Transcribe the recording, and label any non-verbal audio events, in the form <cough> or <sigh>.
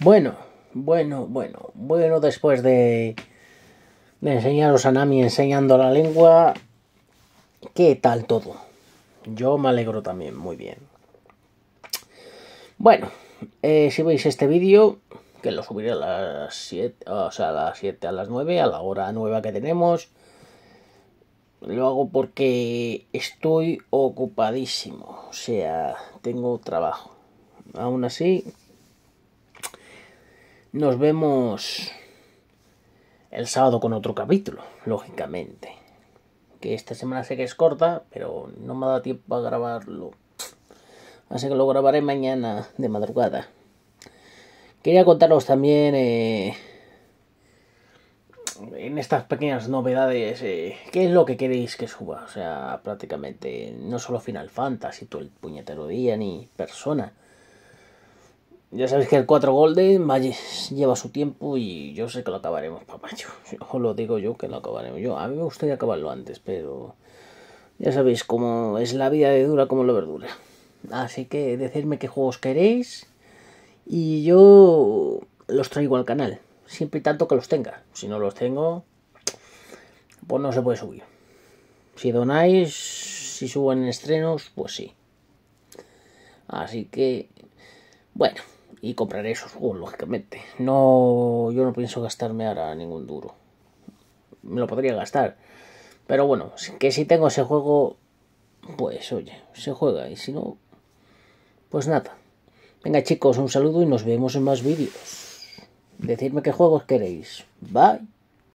Bueno, bueno, bueno, bueno, después de, enseñaros a Nami enseñando la lengua, ¿qué tal todo? Yo me alegro también, muy bien. Bueno, eh, si veis este vídeo, que lo subiré a las 7, o sea, a las 7, a las 9, a la hora nueva que tenemos, lo hago porque estoy ocupadísimo, o sea, tengo trabajo. Aún así, nos vemos el sábado con otro capítulo, lógicamente. Que esta semana sé que es corta, pero no me ha dado tiempo a grabarlo. Así que lo grabaré mañana de madrugada. Quería contaros también eh, en estas pequeñas novedades eh, qué es lo que queréis que suba. O sea, prácticamente no solo Final Fantasy todo el puñetero día ni persona ya sabéis que el 4 Golden lleva su tiempo y yo sé que lo acabaremos, papá. Yo, <laughs> lo digo yo que lo acabaremos. Yo, a mí me gustaría acabarlo antes, pero ya sabéis cómo es la vida de dura como la verdura. Así que decidme qué juegos queréis y yo los traigo al canal. Siempre y tanto que los tenga. Si no los tengo, pues no se puede subir. Si donáis, si suben estrenos, pues sí. Así que, bueno y compraré esos juegos, lógicamente. No, yo no pienso gastarme ahora ningún duro. Me lo podría gastar. Pero bueno, que si tengo ese juego, pues oye, se juega. Y si no, pues nada. Venga chicos, un saludo y nos vemos en más vídeos. Decidme qué juegos queréis. Bye.